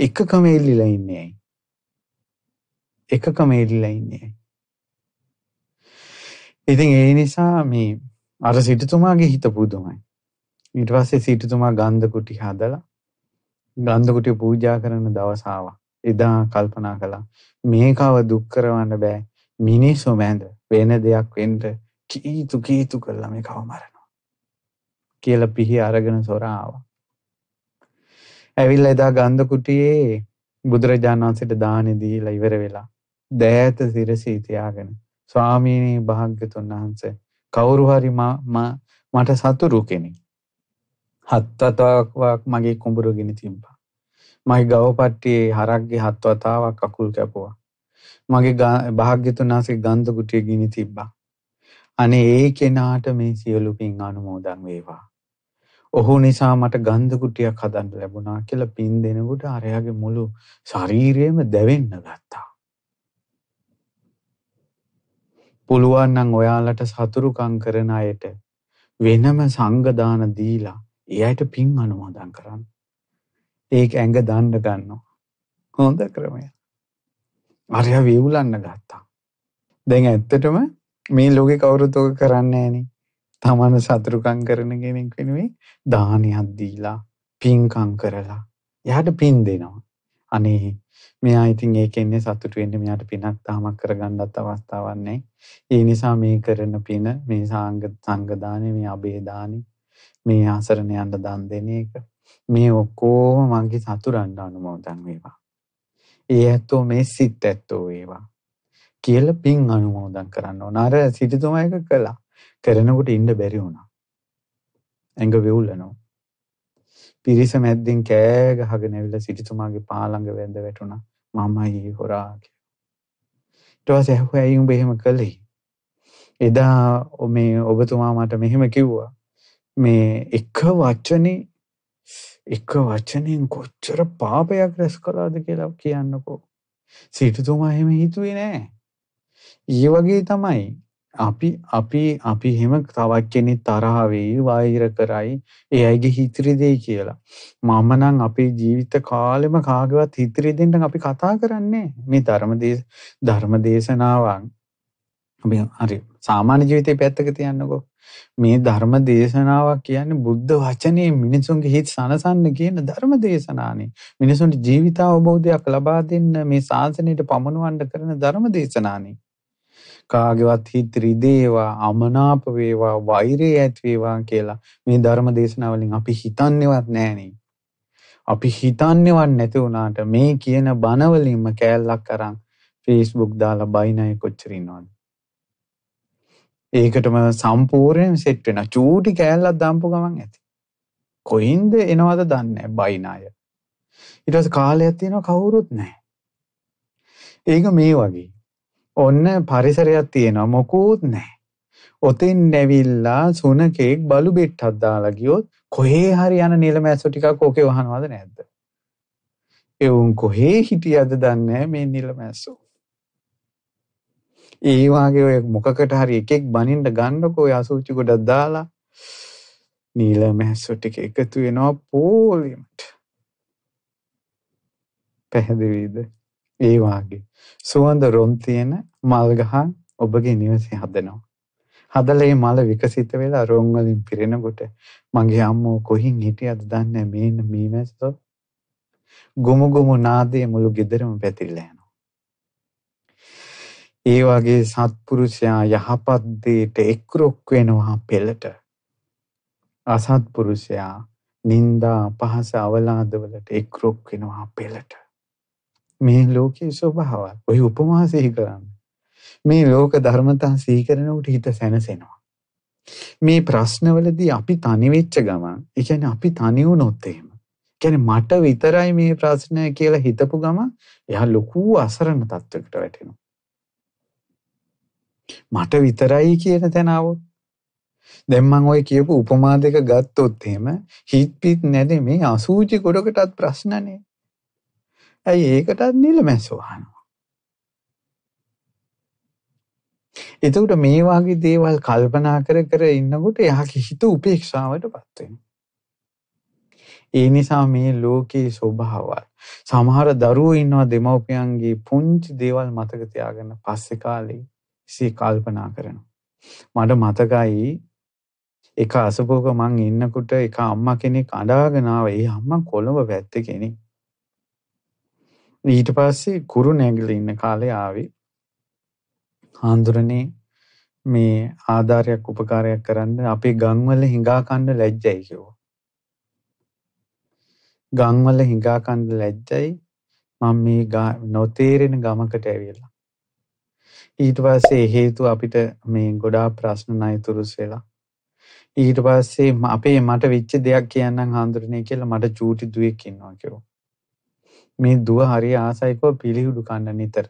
එකකම එල්ලිලා ඉන්නේ ඇයි? එකකම එල්ලිලා ඉන්නේ ඇයි? ඉතින් ඒ නිසා මේ අර සිටුතුමාගේ හිත පුදුමයි. ඊට පස්සේ සිටුතුමා ගන්ධ කුටි හදලා ගන්ධ කුටි පූජා කරන දවස් ආවා. එදා කල්පනා කළා මේකව දුක් කරවන්න බෑ මිනිස්සු මැද වෙන දෙයක් වෙන්න කීතු කීතු කළා මේකව මරනවා කියලා පිහි අරගෙන සොරා ආවා. ඇවිල්ලා එදා ගන්ධ කුටියේ බුදුරජාණන් වහන්සේට දානෙ දීලා ඉවර වෙලා දෑත සිරසී තියාගෙන ස්වාමීනි භාග්‍යතුන් වහන්සේ කවුරු හරි මට සතුරු කෙනෙක් හත් අතාවක් මගේ කුඹුරු ගිනි තිබ්බා. මගේ ගවපට්ටියේ හරක්ගේ හත් වතාවක් අකුල් කැපුවා. මගේ භාග්‍යතුනාසේ ගන්ධ කුටිය ගිනි තිබ්බා. අනේ ඒ කෙනාට මේ සියලු පින් අනුමෝදන් වේවා. ඔහු නිසා මට ගන්ධ කුටියක් හදන්න ලැබුණා කියලා පින් දෙනකොට අරයාගේ මුළු ශරීරයම දැවෙන්න ගත්තා. පුළුවන් නම් ඔයාලට සතුරුකම් කරන අයට වෙනම සංගදාන දීලා එයාට පින් අනුමෝදන් කරන්න. ඒක ඇඟ දාන්න ගන්නවා. හොඳ ක්‍රමය. අරයා වේවුලන්න ගත්තා. දැන් ඇත්තටම මේ ලෝකේ කවුරුත් ඔක කරන්නේ නැහනේ. තමන සතුරුකම් කරන කෙනෙක් වෙනුවේ දානයක් දීලා පින්කම් කරලා එයාට පින් දෙනවා. අනේ මෙයා ඉතින් ඒකෙන්නේ සතුටු වෙන්න මෙයාට පිනක් තාමක් කරගන්නත් අවස්ථාවක් නැහැ. ඒ නිසා මේ කරන පින මේ සංඝ සංඝ දානේ මේ අබේ දානේ මේ ආසරණයන්ට දන් දෙන එක මේ ඔක්කොම මගේ සතුරන්ට අනුමෝදන් වේවා. ඒ ඇත්තෝ මේ සිත් ඇත්තෝ වේවා. කියල පින් අනුමෝදන් කරන්න ඕන අර සිටිතුම එක කලා කරනකොට ඉන්ඩ බැරි වුණා. ඇඟ වෙවුල්ලනෝ. පිරිස මැද්දින් කෑ ගහගෙන ඇවිල්ලා සිටිතුමාගේ පාළඟ වැඳ වැටුණා. මමයි හොරා කියලා. ඊට පස්සේ ඇහුවා ඇයි උඹ එහෙම කළේ? එදා මේ ඔබතුමා මට මෙහෙම කිව්වා. මේ එක වචනේ එක වචනයෙන් කොච්චර පාපයක් රැස් කළාද කියලා කියන්නකෝ. සිටුතුමා එහෙම හිතුවේ නෑ. ඒ වගේ තමයි අපි අපි අපි එහෙම තවත් කෙනෙක් තරහ වෙයි වෛර කරයි ඒ අයගේ හිතරි දෙයි කියලා. මම නම් අපේ ජීවිත කාලෙම කාගවත් හිතරි දෙන්න අපි කතා කරන්නේ මේ ධර්මදේශ ධර්මදේශනාවන් අපි හරි සාමාන්‍ය ජීවිතේ පැත්තක තියන්නකෝ. මේ ධර්ම දේශනාවක් කියන්නේ බුද්ධ වචනේ මිනිසුන්ගේ හිත සනසන්න කියන ධර්ම දේශනානේ. මිනිසුන්ට ජීවිත අවබෝධයක් ලබා දෙන්න මේ ශාසනයට පමනවන්න කරන ධර්ම දේශනානේ. කාගේවත් හිත රිදේවා, අමනාප වේවා, වෛරය ඇති වේවා කියලා මේ ධර්ම දේශනාවලින් අපි හිතන්නේවත් නැහනේ. අපි හිතන්නේවත් නැති වුණාට මේ කියන බණ වලින්ම කෑල්ලක් අරන් Facebook දාලා බයිනයි කොච්චර ඉන්නවද? ඒකටම සම්පූර්ණයෙන් සෙට් වෙන චූටි කෑල්ලක් දාම්පු ගමන් ඇති. කොයින්ද එනවද දන්නේ බයින අය. ඊට පස්සේ කාලයක් තියෙනවා කවුරුත් නැහැ. ඒක මේ වගේ. ඔන්න පරිසරයක් තියෙනවා මොකුත් නැහැ. ඔතෙන් නැවිල්ලා සුනකෙක් බලු බෙට්ටක් දාලා ගියොත් කොහේ හරි යන නිලමැස්සෝ ටිකක් ඕකේ වහනවද නැද්ද? ඒ උන් කොහේ හිටියද දන්නේ මේ නිලමැස්සෝ. ඒ වාගේ ඔය මොකකට හරි එකෙක් බනින්න ගන්නකෝ ඔය අසුචි ගොඩක් දාලා නීල මැස්සො ටික එකතු වෙනවා පෝලෙමට. පැහැදිලිද? ඒ වාගේ සුවඳ රොම් තියෙන මල් ගහන් ඔබගේ නිවසේ හදනවා. හදලා මේ මල විකසිත වෙලා රොම් වලින් පිරෙනකොට මගේ අම්මෝ කොහින් හිටියද දන්නේ මේ මේ මැස්සෝ ගොමු ගොමු නාදයේ මුළු ගෙදරම පැතිරිලා ඒ වගේ සත්පුරුෂයා යහපත් දෙයට එක්රොක් වෙනවා පෙළට. අසත්පුරුෂයා නිന്ദා අපහාස අවලාදවලට එක්රොක් වෙනවා පෙළට. මේ ලෝකයේ ස්වභාවය ඔය උපමා සිහි කරන්න. මේ ලෝක ධර්මතා සිහි කරනකොට හිත සැනසෙනවා. මේ ප්‍රශ්නවලදී අපි තනි වෙච්ච ගමන්, ඒ කියන්නේ අපි තනි වුණොත් එහෙම. කියන්නේ මට විතරයි මේ ප්‍රශ්නය කියලා හිතපු ගමන් එයා ලොකු අසරණ තත්වයකට වැටෙනවා. මට විතරයි කියන තැන આવොත් දැන් මම ওই කියපු උපමා දෙක ගත්තොත් එහෙම හිත් පිට නැති මේ අසූචි ගොඩකටත් ප්‍රශ්නනේ. ඇයි ඒකටත් නිලමැස්සෝ අහනවා. එතකොට මේ වගේ දේවල් කල්පනා කර කර ඉන්නකොට එයාගේ හිත උපේක්ෂාවටපත් වෙනවා. ඒ නිසා මේ ලෝකයේ ස්වභාවය සමහර දරුවෝ ඉන්නවා දෙමව්පියන්ගේ පුංචි දේවල් මතක තියාගෙන පස්සේ කාලේ සිය කල්පනා කරනවා. මට මතකයි එක අසපුවක මං ඉන්නකොට එක අම්මා කෙනෙක් අඬාගෙන ආව. ඒ අම්මා කොළඹ පැත්තේ කෙනෙක්. ඊට පස්සේ කුරුණෑගල ඉන්න කාලේ ආවේ. හාඳුරනේ මේ ආධාරයක් උපකාරයක් කරන්න අපේ ගංවල හිඟා කන්න ලැජ්ජයි කිව්වා. ගංවල හිඟා කන්න ලැජ්ජයි මම මේ නොතේරෙන ගමකට ඇවිල්ලා. ඊට පස්සේ හේතු අපිට මේ ගොඩා ප්‍රශ්න නයතුරුස්සෙලා ඊට පස්සේ අපේ මට විච්ච දෙයක් කියන්නම් හාන්දුරණය කියලා මට චූටි දුවෙක් ඉන්නවා කිවෝ මේ දුව හරි ආසයිකෝ පිළිහිුඩු කන්න නිතර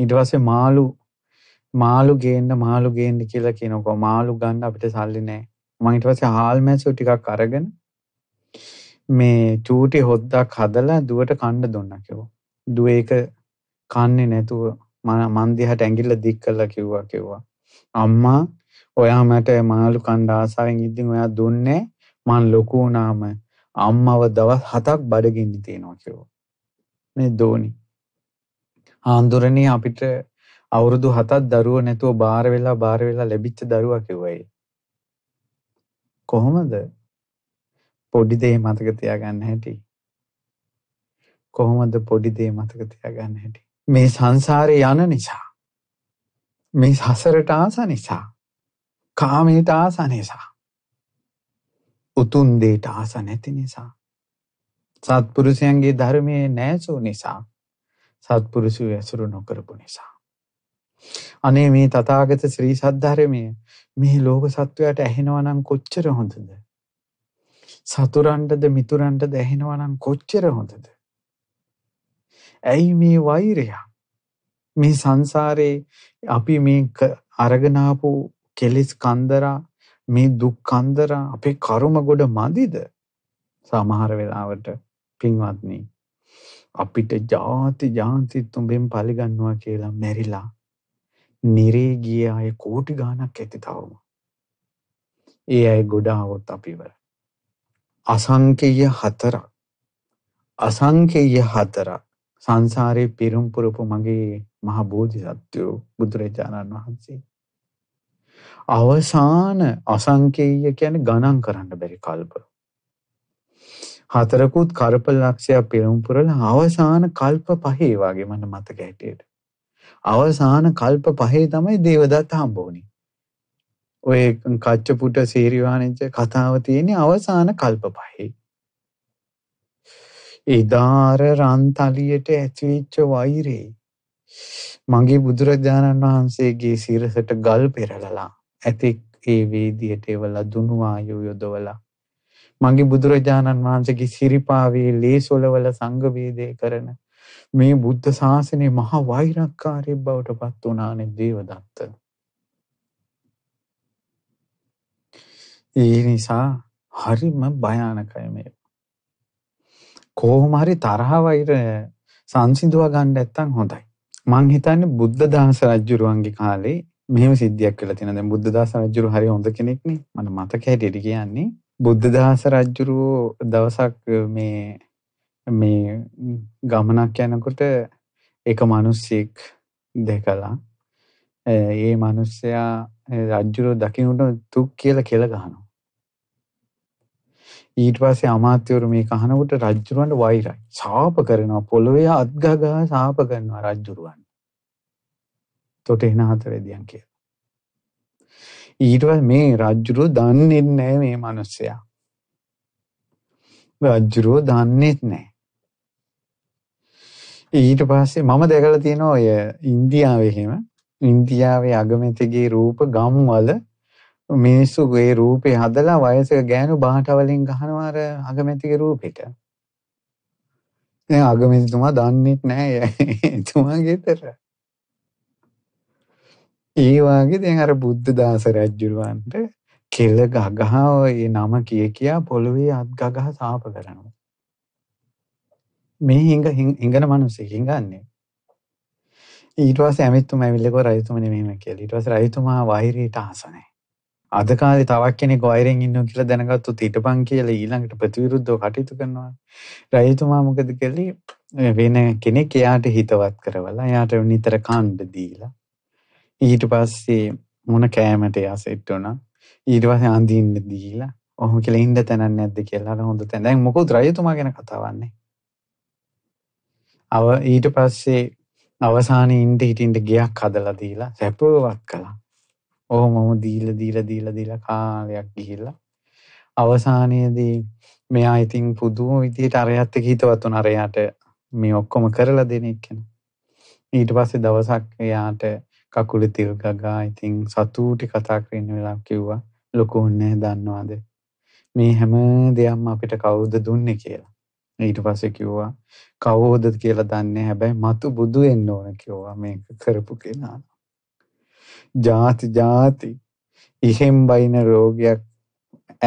ඊට පස්සේ මාළු මාළු ගේන්න මාළු ගේන්න කියලා කියනකෝ මාළු ගන්න අපිට සල්ලි නෑ මං ඊට පස්සේ හාල් මැස්සෝ ටිකක් අරගෙන මේ චූටි හොද්දක් හදලා දුවට කන්න දුන්නා කිව්වා. දුව ඒක කන්නේ නැතුව මං දිහාට ඇඟිල්ල දික් කළා කිව්වා කිව්වා. අම්මා ඔයා මට මාළු කන්න ආසාවෙන් ඉඳින් ඔයා දුන්නේ මං ලොකු වුණාම අම්මව දවස් 7ක් බඩගින්න තියනවා කිව්වා. මේ දෝනි. ආන්දරණී අපිට අවුරුදු 7ක් දරුවෝ නැතුව බාර වෙලා බාර වෙලා ලැබිච්ච දරුවා කිව්වා කොහොමද? පොඩි දේ මතක තියාගන්න හැටි. කොහොමද පොඩි දේ මතක තියාගන්න හැටි. මේ සංසාරේ යන නිසා මේ සසරට ආස නිසා කාමයට ආස නිසා උතුම් දේට ආස නැති නිසා සත්පුරුෂයන්ගේ ධර්මයේ නැසූ නිසා සත්පුරුෂය ඇසුරු නොකරපු නිසා අනේ මේ තථාගත ශ්‍රී සද්ධර්මය මේ ලෝක සත්වයාට ඇහෙනවා නම් කොච්චර හොඳද සතුරන්ටද මිතුරන්ටද ඇහෙනවා නම් කොච්චර හොඳද ඇයි මේ වෛරය? මේ සංසාරේ අපි මේ අරගෙන ආපු කෙලිස් කන්දරා මේ දුක් කන්දරා අපේ කර්ම ගොඩ මදිද? සමහර වෙලාවට පින්වත්නි අපිට ಜಾති ಜಾති තුඹෙන් පරිගන්නවා කියලා මෙරිලා නිරේ ගිය අය කෝටි ගාණක් ඇති තවම. ඒ අය ගොඩාවොත් අපිව. අසංකේය හතරක්. අසංකේය හතරක්. සංසාරේ පිරුම් පුරපු මගේ මහ බෝධිසත්වෝ බුදුරජාණන් වහන්සේ. අවසාන අසංකේය කියන්නේ ගණන් කරන්න බැරි කල්ප. හතරකුත් කල්ප ලක්ෂයක් පිරුම් පුරලා අවසාන කල්ප පහේ වගේ මම මතක හිටියට. අවසාන කල්ප පහේ තමයි දේවදත්ත හම්බ වුනේ. ඔය කච්චපුට සීරිවාණිච්ච කතාව තියෙන්නේ අවසාන කල්ප පහේ. එදාර රන්තලියට ඇතිවෙච්ච වෛරේ මගේ බුදුරජාණන් වහන්සේගේ සිරසට ගල් පෙරලලා ඇතෙක් ඒ වේදියට එවලා දුනු ආයු යොදවලා මගේ බුදුරජාණන් වහන්සේගේ සිරිපාවේ ලේ සොලවල සංඝ වේදේ කරන මේ බුද්ධ ශාසනය මහ වෛරක්කාරී බවට පත් වුණානේ දේවදත්ත. ඒ නිසා හරිම භයානකයි මේ. කොහොම හරි තරහ වෛර සංසිඳුවා ගන්න නැත්තම් හොඳයි. මං හිතන්නේ බුද්ධදාස රජුරුවන්ගේ කාලේ මෙහෙම සිද්ධියක් වෙලා තියෙනවා. දැන් බුද්ධදාස රජුරු හරිය හොඳ කෙනෙක් නේ. මට මතක හැටියට කියන්නේ බුද්ධදාස රජුරුව දවසක් මේ මේ ගමනක් යනකොට එක මිනිස්සෙක් දැකලා ඒ මිනිස්සයා රජුරුව දකින්නට තුක් කියලා කෙල ගහනවා. ඊට පස්සේ අමාත්‍යවරු මේ කහනකොට රජුරවන්ට වෛරයි. ශාප කරනවා පොළොවේ අත්ගගා ශාප කරනවා රජුරවන්. තොටේන හතරෙදියන් කියලා. ඊට පස්සේ මේ රජුරු දන්නේ නැහැ මේ මිනිස්සයා. රජුරු දන්නේ නැහැ. ඊට පස්සේ මම දැකලා තියෙනවා ඔය ඉන්දියාවේ එහෙම ඉන්දියාවේ අගමැතිගේ රූප ගම්වල මිනිස්සු ඒ රූපේ හදලා වයසක ගෑනු බාහටවලින් ගහනවා අර අගමැතිගේ රූපෙට. දැන් අගමැතිතුමා දන්නේ නැහැ එතුමා ගෙදර. ඒ වගේ දැන් අර බුද්ධදාස රජුරවන්ට කෙල ගගහ ඒ නම කිය කියා පොළොවේ අත් ගගහ සාප කරනවා. මේ හිඟ හිඟන මිනිස්සු හිඟන්නේ. ඊට පස්සේ ඇමිතුමා ඇවිල්ලා කෝ රජතුමනි මෙහෙම කියලා. ඊට පස්සේ රජතුමා වෛරයට ආසනේ. අද කාලේ තවක් කෙනෙක් වෛරෙන් ඉන්නවා කියලා දැනගත්තොත් හිටපන් කියලා ඊළඟට ප්‍රතිවිරුද්ධව කටයුතු කරනවා. රජතුමා මොකද කළේ වෙන කෙනෙක් එයාට හිතවත් කරවලා එයාට නිතර කාණ්ඩ දීලා ඊට පස්සේ මොන කෑමට එයා සෙට් වුණා. ඊට පස්සේ අඳින්න දීලා ඔහොම කියලා ඉන්න තැනක් නැද්ද කියලා හොඳ තැන. දැන් මොකද රජතුමා ගැන කතාවන්නේ? අව ඊට පස්සේ අවසානයේ ඉන්න හිටින්න ගයක් හදලා දීලා සැපවත් කළා. ඔහොම මම දීලා දීලා දීලා දීලා කාලයක් ගිහිල්ලා අවසානයේදී මෙයා ඉතින් පුදුම විදිහට අරයත් එක්ක හිතවත් වුණා අරයාට මේ ඔක්කොම කරලා දෙන එක ඊට පස්සේ දවසක් එයාට කකුලේ තිල් ගගා ඉතින් සතුටි කතා කරන වෙලාවක් කිව්වා ලොකු නැහැ දන්නවද මේ හැම දෙයක්ම අපිට කවුද දුන්නේ කියලා. ඊට පස්සේ කිව්වා කවෝද කියලා දන්නේ හැබැයි මතු බුදු වෙන්න ඕන කිව්වා මේක කරපු කෙනා. ಜಾති ಜಾති ඉහෙම් බයින රෝගයක්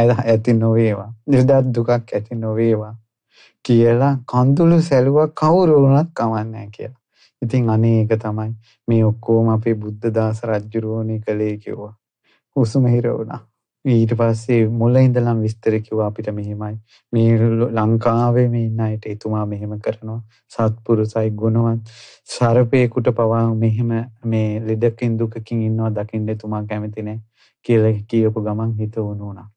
ඇති නොවේවා. නිර්දත් දුකක් ඇති නොවේවා. කියලා කඳුළු සැලුවක් කවුරු වුණත් කමන්නේ කියලා. ඉතින් අනේ ඒක තමයි මේ ඔක්කොම අපේ බුද්ධදාස රජුරෝණේ කලේ කිව්වා. උසුම හිර වුණා. ඊට පස්සේ මුල ඉඳලම් විස්තර කිව්වා අපිට මෙහෙමයි. මේ ලංකාවේ මේ ඉන්න අයට එතුමා මෙහෙම කරනවා. සත්පුරුසයි ගුණවත්. සර්පේකට පවා මෙහෙම මේ ලෙඩකින් දුකකින් ඉන්නවා දකින්න එතුමා කැමති නැහැ කියලා කියපු ගමන් හිත වුණා.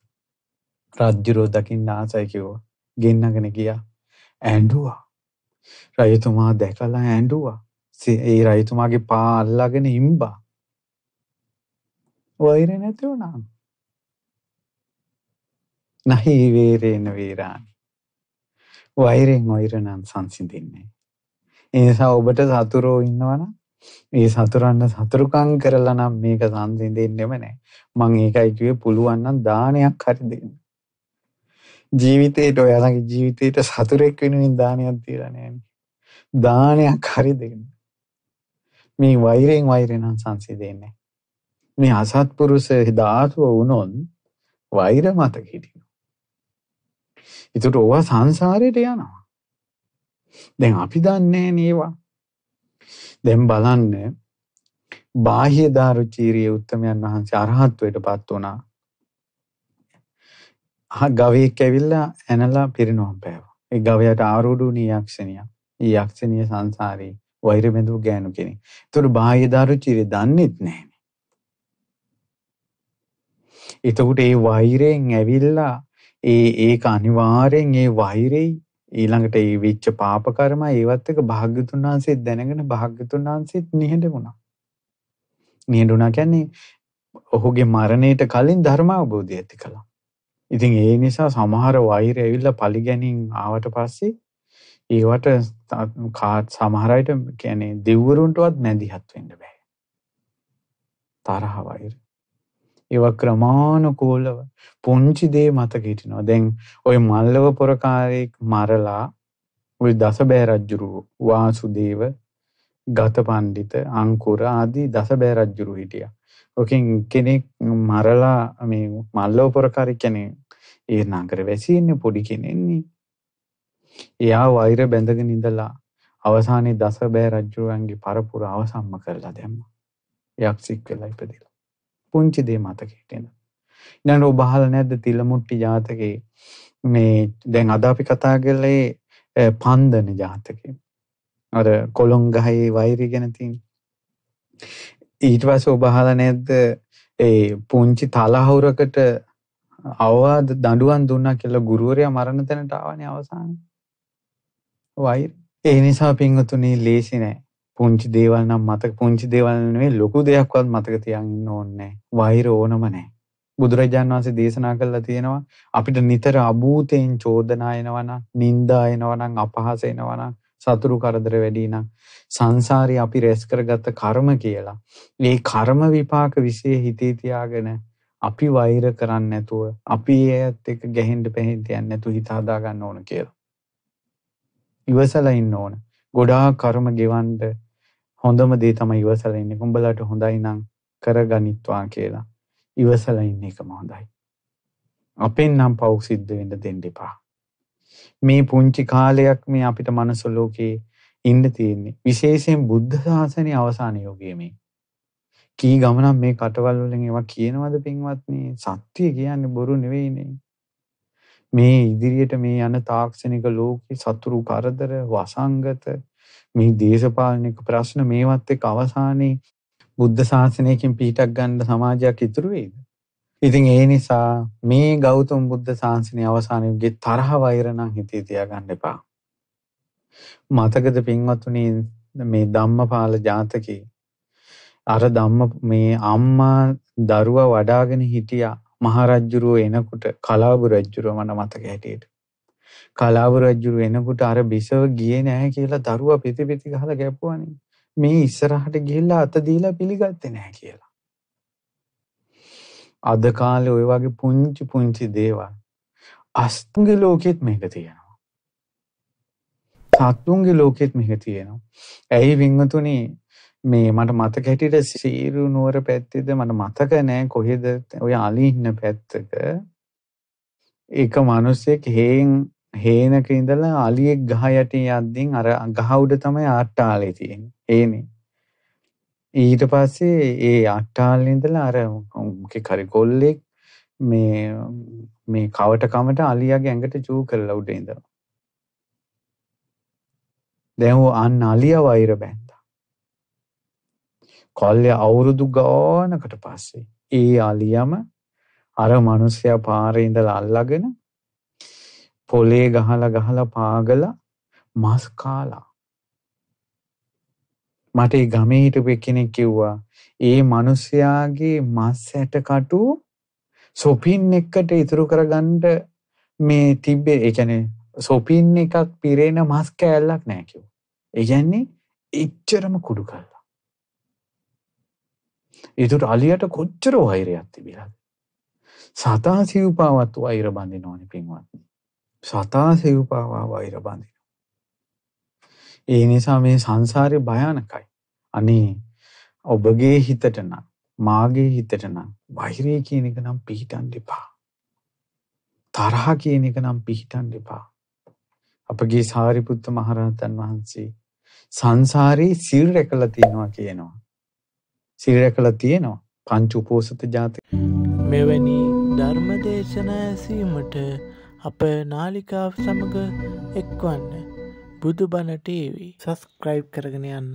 රාජ්‍යරෝ දකින්න ආසයි කිව්වා. ගෙන්නගෙන ගියා. ඇඬුවා. රජතුමා දැකලා ඇඬුවා. ඒ රජතුමාගේ පා අල්ලගෙන ඉම්බා. වෛරය නැති වුණා. නහි වේරේන වීරානි. වෛරෙන් වෛර නම් සංසිඳින්නේ. ඒ නිසා ඔබට සතුරෝ ඉන්නවනම් ඒ සතුරන්න සතුරුකම් කරලා නම් මේක සංසිඳෙන්නෙම නෑ. මං ඒකයි කිව්වේ පුළුවන් නම් දානයක් හරි දෙන්න. ජීවිතේට ඔයාලගේ ජීවිතේට සතුරෙක් වෙනුවෙන් දානයක් දීලා නෑනේ. දානයක් හරි දෙන්න. මේ වෛරයෙන් වෛරය නම් සංසිඳෙන්නේ. මේ අසත්පුරුෂ ධාතුව වුණොත් වෛර මත හිටින්න. ඒතර ඕවා සංසාරේට යනවා. දැන් අපි දන්නේ නේවා. දැන් බලන්න බාහ්‍ය දාරුචීරිය උත්තමයන් වහන්සේ අරහත්වයටපත් වුණා. ගවයෙක් ඇවිල්ලා ඇනලා පිරිනොම් පෑවා. ඒ ගවයාට ආරෝඩුණී යක්ෂණිය. ඒ යක්ෂණිය සංසාරේ වෛර බඳු ගෑනු කෙනෙක්. ඒතර බාහ්‍ය දාරුචීරිය දන්නේත් නැහැ. එතකොට ඒ වෛරයෙන් ඇවිල්ලා ඒ ඒක අනිවාර්යෙන් ඒ වෛරෙයි ඊළඟට ඒ වෙච්ච පාප කර්ම ඒවත් එක භාග්‍යතුන් වහන්සේ දැනගෙන භාග්‍යතුන් වහන්සේත් නිහඬුණා. නිහඬුණා කියන්නේ ඔහුගේ මරණයට කලින් ධර්ම අවබෝධය ඇති කළා. ඉතින් ඒ නිසා සමහර වෛරය ඇවිල්ලා පරිගැනින් ආවට පස්සේ ඒවට කාත් සමහර අයට කියන්නේ දෙව්වරුන්ටවත් නැදිහත් වෙන්න බෑ. තරහ වෛරය ඒවා ක්‍රමානුකූලව පුංචි දේ මතක හිටිනවා. දැන් ওই මල්ලව පොර කාලෙක මරලා ওই දසබෑ රජුරු වාසුදේව ගතපණ්ඩිත අංකුර ආදී දසබෑ රජුරු හිටියා. ඔකෙන් කෙනෙක් මරලා මේ මල්ලව පොර කාරි කෙනෙක් ඒ නගර වැසින්නේ පොඩි කෙනෙන්නේ. එයා වෛර බැඳගෙන ඉඳලා අවසානයේ දසබෑ රජුරුවන්ගේ පරපුර අවසන්ම කරලා දැම්මා. යක්ෂික් වෙලා ඉපදිලා. පුංචි දේ මතකයට එන. ඊළඟට ඔබ අහලා නැද්ද තිලමුට්ටි ජාතකේ මේ දැන් අද අපි කතා කළේ පන්දන ජාතකේ. අර කොළොන් ගහේ වෛරය ගැන තියෙන. ඊට පස්සේ ඔබ අහලා නැද්ද ඒ පුංචි තලහවුරකට අවවාද දඬුවම් දුන්නා කියලා ගුරුවරයා මරණ තැනට ආවනේ අවසානයේ. වෛර ඒ නිසා පින්වතුනි ලේසි නෑ. පුංචි දේවල් නම් මතක පුංචි දේවල් නෙවෙයි ලොකු දෙයක්වත් මතක තියන් ඉන්න ඕනේ වෛර ඕනම නැහැ බුදුරජාන් වහන්සේ දේශනා කළා තියෙනවා අපිට නිතර අභූතයෙන් චෝදනා එනවනම් නිନ୍ଦා එනවනම් අපහාස එනවනම් සතුරු කරදර වැඩි නම් සංසාරේ අපි රැස් කරගත්ත කර්ම කියලා. මේ කර්ම විපාක વિશે හිතේ තියාගෙන අපි වෛර කරන්නේ නැතුව අපි ඒත් එක්ක ගැහෙන්න පෙහෙන්න යන්නේ නැතුව හිත හදා ගන්න ඕන කියලා. ඉවසලා ඉන්න ඕන. ගොඩාක් කර්ම ගෙවන්න හොඳම දේ තමයි ඉවසලා ඉන්නේ. උඹලාට හොඳයි නම් කරගනිත්වා කියලා. ඉවසලා ඉන්න එකම හොඳයි. අපෙන් නම් පව් සිද්ධ වෙන්න දෙන්න එපා. මේ පුංචි කාලයක් මේ අපිට මනස ලෝකේ ඉන්න තියෙන්නේ. විශේෂයෙන් බුද්ධ ශාසනයේ අවසාන යෝගයේ මේ. කී ගමනක් මේ කටවල් වලින් ඒවා කියනවද පින්වත්නි? සත්‍ය කියන්නේ බොරු නෙවෙයිනේ. මේ ඉදිරියට මේ යන තාක්ෂණික ලෝකේ සතුරු කරදර වසංගත මේ දේශපාලනික ප්‍රශ්න මේවත් එක්ක අවසානයේ බුද්ධ ශාසනයකින් පිටක් ගන්න සමාජයක් ඉතුරු වෙයිද? ඉතින් ඒ නිසා මේ ගෞතම බුද්ධ ශාසනය අවසානයේ තරහ වෛර නම් හිතේ තියාගන්න එපා. මතකද පින්වත්තුනි මේ ධම්මපාල ජාතකේ අර ධම්ම මේ අම්මා දරුවා වඩාගෙන හිටියා මහරජ්ජුරුව එනකොට කලාබු රජ්ජුරුව මන මතක හැටියට. කලාව රජුර එනකොට අර බිසව ගියේ නැහැ කියලා දරුවා පිටි පිටි ගහලා ගැපුවානේ. මේ ඉස්සරහට ගිහිල්ලා අත දීලා පිළිගත්තේ නැහැ කියලා. අද කාලේ ওই වගේ පුංචි පුංචි දේවල් අස්තුන්ගේ ලෝකෙත් මේක තියෙනවා. සත්තුන්ගේ ලෝකෙත් මේක තියෙනවා. ඇයි වින්නතුනේ මේ මට මතක හැටියට සීරු නුවර පැත්තේද මට මතක නෑ කොහෙද ඔය අලි ඉන්න පැත්තක එක මිනිස්සෙක් හේන් හේනක ඉඳලා අලියෙක් ගහ යටින් යද්දින් අර ගහ උඩ තමයි ආට්ටාලේ තියෙන්නේ. ඒනේ. ඊට පස්සේ ඒ අට්ටාලේ ඉඳලා අර මොකේ කරි කොල්ලෙක් මේ මේ කවට කමට අලියාගේ ඇඟට චූ කරලා උඩ ඉඳලා. දැන් ਉਹ අන්න අලියා වෛර බැන්දා. කොල්ලේ අවුරුදු ගානකට පස්සේ ඒ අලියම අර මිනිස්සයා පාරේ ඉඳලා අල්ලගෙන පොලේ ගහලා ගහලා පාගලා මස් කාලා. මට ඒ ගමේ හිටපු කෙනෙක් කිව්වා ඒ මිනිස්යාගේ මස් ඇටකටු සොපින් එක්කට ඉතුරු කරගන්න මේ තිබ්බේ ඒ කියන්නේ සොපින් එකක් පිරෙන මස් කෑල්ලක් නැහැ කිව්වා. ඒ කියන්නේ එච්චරම කුඩු කළා. ඒතර අලියට කොච්චර වෛරයක් තිබිලාද? සතා සිව්පාවත් වෛර බඳිනවනේ පින්වත්නි. සතා සෙව්පාවා වෛර බඳිනවා. ඒ නිසා මේ සංසාරේ භයානකයි. අනේ ඔබගේ හිතට නම් මාගේ හිතට නම් වෛරය කියන එක නම් පිහිටන් දෙපා. තරහ කියන එක නම් පිහිටන් දෙපා. අපගේ සාරිපුත්ත මහරහතන් වහන්සේ සංසාරේ සිල් රැකලා තියෙනවා කියනවා. සිල් රැකලා තියෙනවා පංච උපෝසත ජාතක. මෙවැනි ධර්ම දේශනා ඇසීමට අප නාලිකාව සමඟ එක්වන්න බුදුබණටේවී සස්ක්‍රයිබ් කරගෙන යන්න